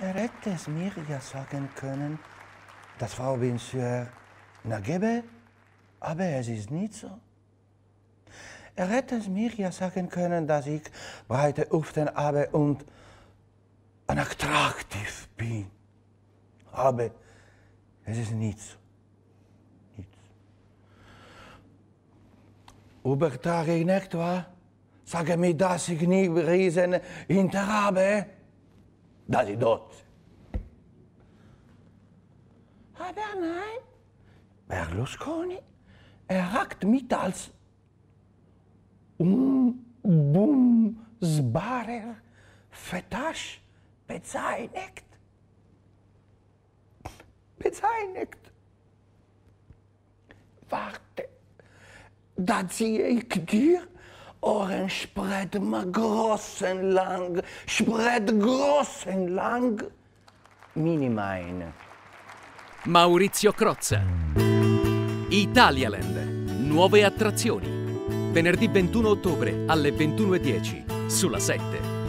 Er hätte es mir ja sagen können, das Frau bin für Nagebe, aber es ist nicht so. Er hätte es mir ja sagen können, dass ich breite Uften habe und unattraktiv bin. Aber es ist nichts. Nichts. Übertrage ich nicht, wa? Sage mir, dass ich nie Riesen hinter habe da dalle dozze. Aber nein, Berlusconi, er ragt mit als unbumsbarer Fetasch bezeichnet. Bezeichnet. Warte, da ziehe ich dir Orange spread ma grossen lang, spread grossen lang, minimain. Maurizio Crozza. Italialand. Nuove attrazioni. Venerdì 21 ottobre alle 21.10 sulla 7.